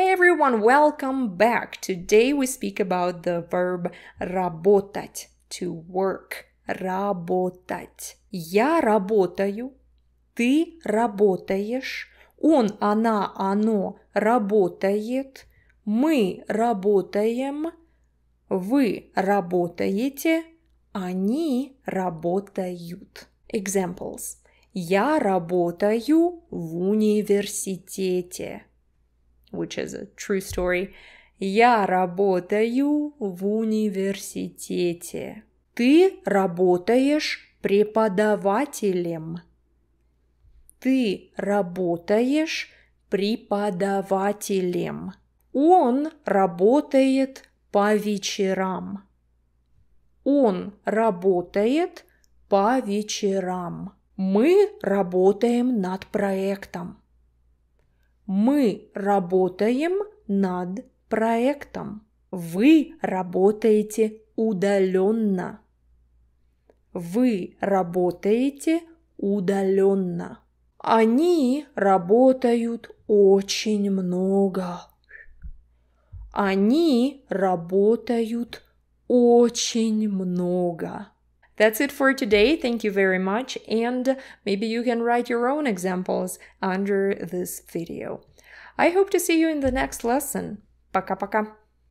Hey everyone, welcome back. Today we speak about the verb работать, to work, работать. Я работаю, ты работаешь, он, она, оно работает, мы работаем, вы работаете, они работают. Examples. Я работаю в университете which is a true story. Я работаю в университете. Ты работаешь преподавателем. Ты работаешь преподавателем. Он работает по вечерам. Он работает по вечерам. Мы работаем над проектом. Мы работаем над проектом. Вы работаете удаленно. Вы работаете удаленно. Они работают очень много. Они работают очень много. That's it for today. Thank you very much. And maybe you can write your own examples under this video. I hope to see you in the next lesson. Пока-пока.